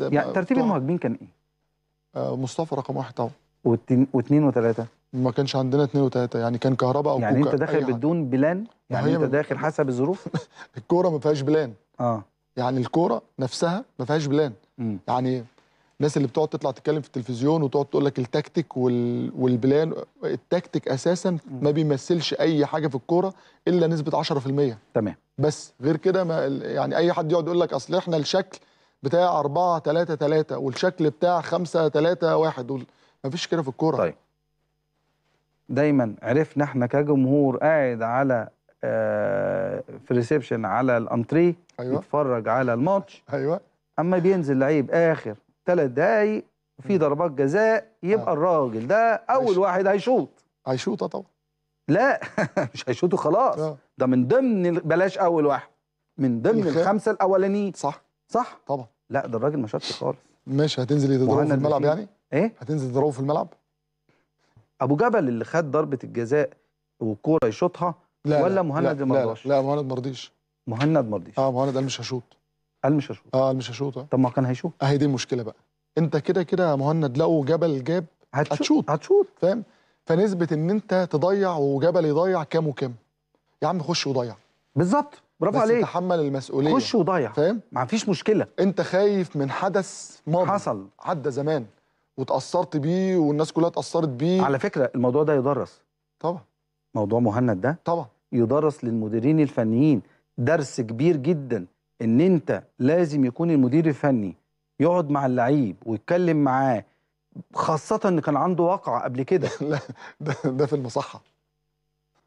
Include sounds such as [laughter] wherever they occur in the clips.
يعني ترتيب المهاجمين كان ايه؟ آه، مصطفى رقم واحد طبعا واثنين وثلاثه ما كانش عندنا اثنين وثلاثه يعني كان كهرباء او يعني انت داخل بدون بلان يعني انت داخل حسب الظروف [laughs] الكوره ما فيهاش بلان اه يعني الكوره نفسها ما فيهاش بلان م. يعني الناس اللي بتقعد تطلع تتكلم في التلفزيون وتقعد تقول لك التكتيك وال... والبلان التكتيك اساسا ما بيمثلش اي حاجه في الكوره الا نسبه 10% تمام بس غير كده ما يعني اي حد يقعد يقول لك اصل احنا الشكل بتاع 4 3 3 والشكل بتاع 5 3 1 مفيش كده في الكوره طيب دايما عرفنا احنا كجمهور قاعد على آه، في ريسبشن على الانتري أيوة. يتفرج على الماتش ايوه اما بينزل لعيب اخر ثلاث دقايق في ضربات جزاء يبقى آه. الراجل ده اول هيشوط. واحد هيشوط هيشوط آه، طبعا لا [laughs] مش هيشوطه خلاص آه. ده من ضمن بلاش اول واحد من ضمن الخمسه الاولانيين صح صح طبعا لا ده الراجل ما شاطش خالص ماشي هتنزل تضربه في الملعب يعني ايه هتنزل تضربه في الملعب ابو جبل اللي خد ضربه الجزاء والكوره يشوطها لا ولا لا مهند ما رضاش لا, لا مهند ما رضيش مهند ما رضيش اه مهند قال مش هشوط قال مش هشوط اه قال مش هشوط آه. طب ما كان هيشوط اهي آه، دي المشكله بقى انت كده كده مهند لو جبل جاب هتشوط هتشوط فاهم فنسبه ان انت تضيع وجبل يضيع كام وكام يا عم خش وضيع بالظبط برافو عليك تحمل المسؤوليه خش وضيع فاهم ما فيش مشكله انت خايف من حدث ماضي حصل عدى زمان وتاثرت بيه والناس كلها اتاثرت بيه على فكره الموضوع ده يدرس طبعا موضوع مهند ده طبعا يدرس للمديرين الفنيين درس كبير جدا ان انت لازم يكون المدير الفني يقعد مع اللعيب ويتكلم معاه خاصة ان كان عنده واقعة قبل كده [laughs] لا ده, ده في المصحة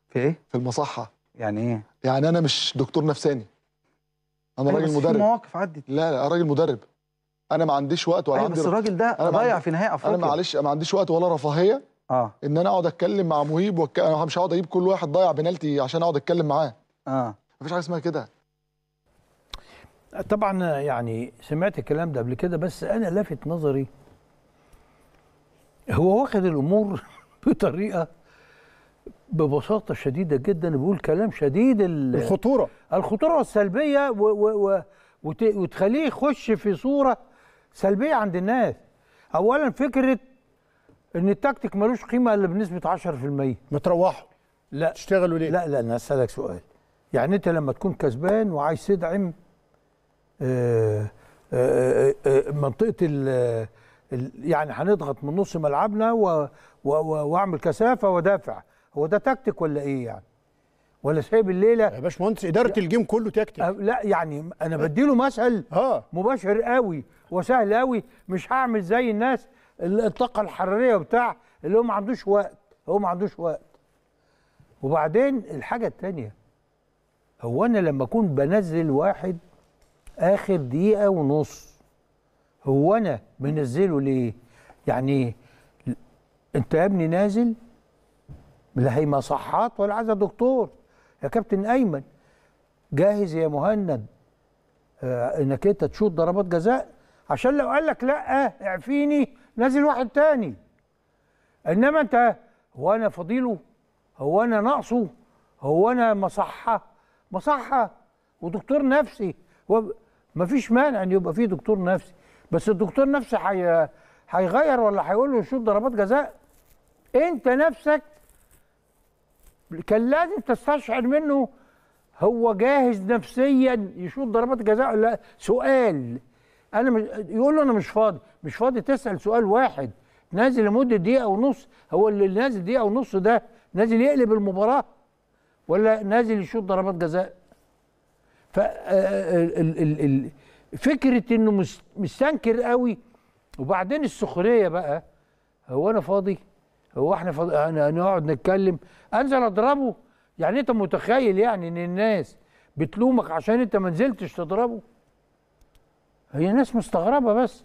في ايه؟ في المصحة يعني ايه يعني انا مش دكتور نفساني انا أيوة، راجل مدرب في مواقف عدت لا لا راجل مدرب انا ما عنديش وقت ولا أيوة عندي بس الراجل ده ضيع في نهائي افريقيا انا معلش ما عنديش وقت ولا رفاهيه اه ان انا اقعد اتكلم مع مهيب وك... انا مش هقعد اجيب كل واحد ضيع بنالتي عشان اقعد اتكلم معاه اه مفيش حاجه اسمها كده طبعا يعني سمعت الكلام ده قبل كده بس انا لافت نظري هو واخد الامور [laughs] بطريقه ببساطه شديده جدا بيقول كلام شديد الخطوره الخطوره السلبيه و و و وتخليه يخش في صوره سلبيه عند الناس اولا فكره ان التكتيك ملوش قيمه الا بنسبه 10% ما تروحوا لا تشتغلوا ليه لا لا انا اسالك سؤال يعني انت لما تكون كسبان وعايز تدعم آه، آه، آه، منطقه ال يعني هنضغط من نص ملعبنا واعمل كثافه ودافع هو ده تكتيك ولا ايه يعني ولا سايب الليله يا باشمهندس اداره الجيم كله تكتيك أه، لا يعني انا أه. بديله مثل آه. مباشر قوي وسهل قوي مش هعمل زي الناس الطاقه الحراريه وبتاع اللي هو ما عندوش وقت هو ما عندوش وقت وبعدين الحاجه الثانيه هو انا لما اكون بنزل واحد اخر دقيقه ونص هو انا بنزله ليه يعني انت يا ابني نازل لا هي مصحات ولا عايزه دكتور يا كابتن ايمن جاهز يا مهند آه انك انت تشوط ضربات جزاء عشان لو قال لك لا آه، اعفيني نازل واحد تاني انما انت هو انا فضيله هو انا ناقصه هو انا مصحه مصحه ودكتور نفسي مفيش مانع ان يبقى في دكتور نفسي بس الدكتور نفسي هيغير ولا هيقول له شوط ضربات جزاء انت نفسك كان لازم تستشعر منه هو جاهز نفسيا يشوط ضربات جزاء لا سؤال انا مش يقول له انا مش فاضي مش فاضي تسال سؤال واحد نازل لمده دقيقه ونص هو اللي نازل دقيقه ونص ده نازل يقلب المباراه ولا نازل يشوط ضربات جزاء ف آه، آه، فكره انه مستنكر قوي وبعدين السخريه بقى هو انا فاضي هو احنا فض... هنقعد نتكلم انزل اضربه يعني انت متخيل يعني ان الناس بتلومك عشان انت ما نزلتش تضربه هي ناس مستغربه بس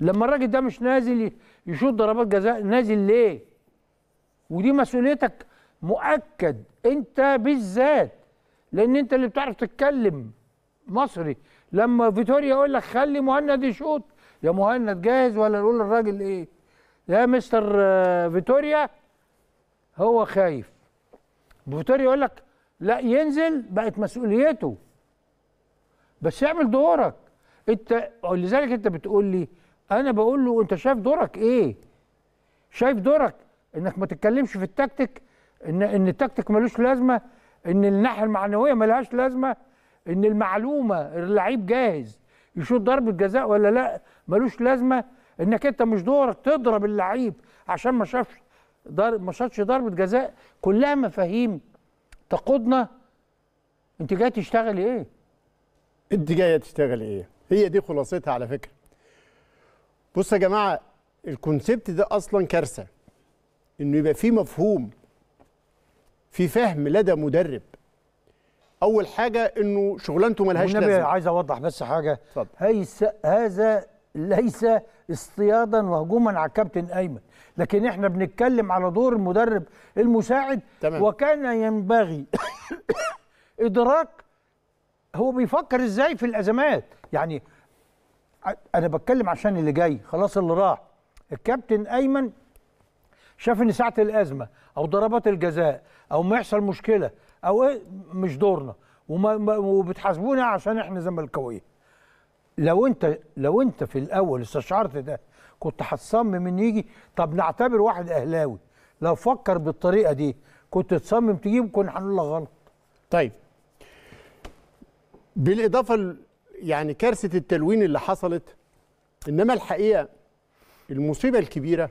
لما الراجل ده مش نازل يشوط ضربات جزاء نازل ليه ودي مسؤوليتك مؤكد انت بالذات لان انت اللي بتعرف تتكلم مصري لما فيتوريا يقول لك خلي مهند يشوط يا مهند جاهز ولا نقول للراجل ايه يا مستر آه، فيتوريا هو خايف فيتوريا يقول لك لا ينزل بقت مسؤوليته بس اعمل دورك انت لذلك انت بتقول لي انا بقول له انت شايف دورك ايه شايف دورك انك ما تتكلمش في التكتيك ان ان التكتيك ملوش لازمه ان الناحيه المعنويه ملهاش لازمه ان المعلومه اللعيب جاهز يشوط ضربه جزاء ولا لا ملوش لازمه انك انت مش دورك تضرب اللعيب عشان ما شافش ما شافش ضربه جزاء كلها مفاهيم تقودنا انت جاي تشتغلي ايه؟ انت جايه تشتغلي ايه؟ هي دي خلاصتها على فكره. بصوا يا جماعه الكونسبت ده اصلا كارثه. انه يبقى في مفهوم في فهم لدى مدرب اول حاجه انه شغلانته ملهاش لازمه. عايز اوضح بس حاجه. اتفضل. هذا ليس اصطيادا وهجوما على الكابتن ايمن لكن احنا بنتكلم على دور المدرب المساعد تمام. وكان ينبغي [coughs] ادراك هو بيفكر ازاي في الازمات يعني انا بتكلم عشان اللي جاي خلاص اللي راح الكابتن ايمن شاف ان ساعه الازمه او ضربات الجزاء او ما يحصل مشكله او ايه مش دورنا وما وبتحاسبونا عشان احنا زملكاويه لو انت لو انت في الاول استشعرت ده كنت هتصمم ان يجي طب نعتبر واحد اهلاوي لو فكر بالطريقه دي كنت تصمم تجيب كنا هنقول غلط طيب بالاضافه يعني كارثه التلوين اللي حصلت انما الحقيقه المصيبه الكبيره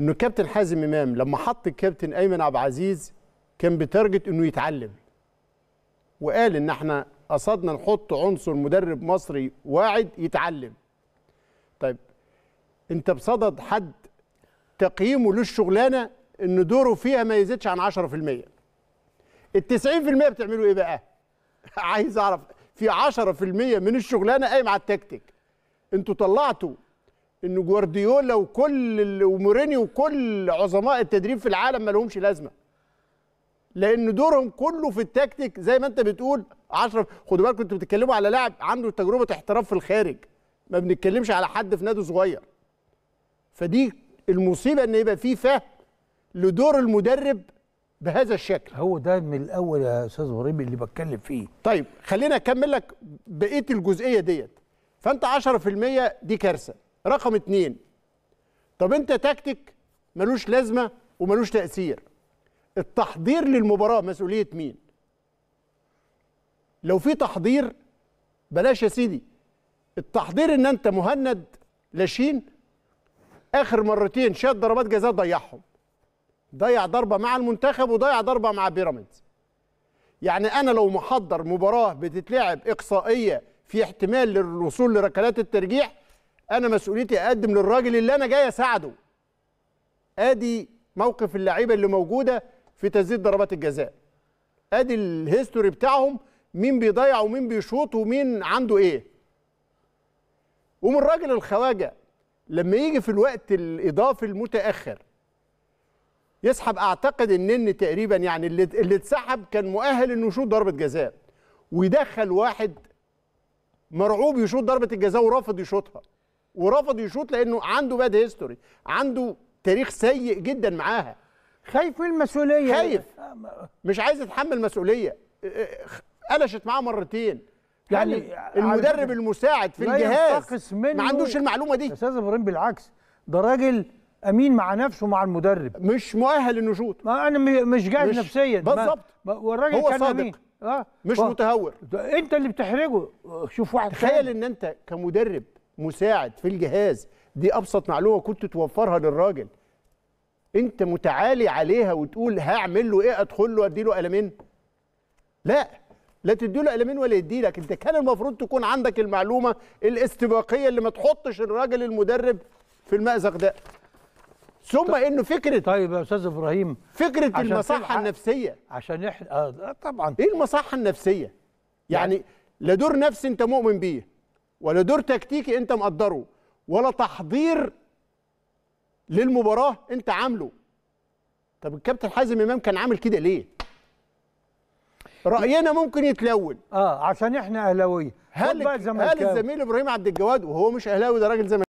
انه الكابتن حازم امام لما حط الكابتن ايمن عبد العزيز كان بتارجت انه يتعلم وقال ان احنا قصدنا نحط عنصر مدرب مصري واعد يتعلم طيب انت بصدد حد تقييمه للشغلانه ان دوره فيها ما يزيدش عن 10% ال 90% بتعملوا ايه بقى [laughs] عايز اعرف في 10% من الشغلانه قايم على التكتيك انتوا طلعتوا ان جوارديولا وكل ومورينيو وكل عظماء التدريب في العالم ما لهمش لازمه لان دورهم كله في التكتيك زي ما انت بتقول 10 خدوا بالكم انتوا بتتكلموا على لاعب عنده تجربه احتراف في الخارج ما بنتكلمش على حد في نادي صغير فدي المصيبه ان يبقى في فهم لدور المدرب بهذا الشكل هو ده من الاول يا استاذ غريب اللي بتكلم فيه طيب خلينا اكمل لك بقيه الجزئيه ديت فانت 10% دي كارثه رقم اتنين طب انت تكتيك ملوش لازمه وملوش تاثير التحضير للمباراه مسؤوليه مين لو في تحضير بلاش يا سيدي التحضير ان انت مهند لاشين اخر مرتين شاد ضربات جزاء ضيعهم ضيع ضربه مع المنتخب وضيع ضربه مع بيراميدز يعني انا لو محضر مباراه بتتلعب اقصائيه في احتمال للوصول لركلات الترجيح انا مسؤوليتي اقدم للراجل اللي انا جاي اساعده ادي موقف اللعيبه اللي موجوده في تسديد ضربات الجزاء ادي الهيستوري بتاعهم مين بيضيع ومين بيشوط ومين عنده ايه ومن راجل الخواجه لما يجي في الوقت الاضافي المتاخر يسحب اعتقد ان ان تقريبا يعني اللي اللي اتسحب كان مؤهل انه يشوط ضربه جزاء ويدخل واحد مرعوب يشوط ضربه الجزاء ورافض يشوطها ورفض يشوط لانه عنده باد هيستوري عنده تاريخ سيء جدا معاها خايف من المسؤوليه خايف مش عايز يتحمل مسؤوليه قلشت معاه مرتين يعني, يعني المدرب المساعد في الجهاز ما عندوش المعلومه دي استاذ ابراهيم بالعكس ده راجل امين مع نفسه مع المدرب مش مؤهل يشوط ما انا مش جاهز نفسيا بالظبط والراجل هو كان صادق أمين. اه مش و... متهور انت اللي بتحرجه شوف واحد تخيل ان انت كمدرب مساعد في الجهاز دي ابسط معلومه كنت توفرها للراجل انت متعالي عليها وتقول هعمل له ايه ادخل له ادي له قلمين لا لا تدي له قلمين ولا يدي لك انت كان المفروض تكون عندك المعلومه الاستباقيه اللي ما تحطش الراجل المدرب في المأزق ده ثم طيب انه فكره طيب يا استاذ ابراهيم فكره المصحه النفسيه عشان يح... آه طبعا ايه المصحه النفسيه يعني, يعني لا دور نفسي انت مؤمن بيه ولا دور تكتيكي انت مقدره ولا تحضير للمباراه انت عامله طب الكابتن حازم امام كان عامل كده ليه راينا ممكن يتلون اه عشان احنا اهلاويه هل هل الزميل ابراهيم عبد الجواد وهو مش اهلاوي ده راجل زمان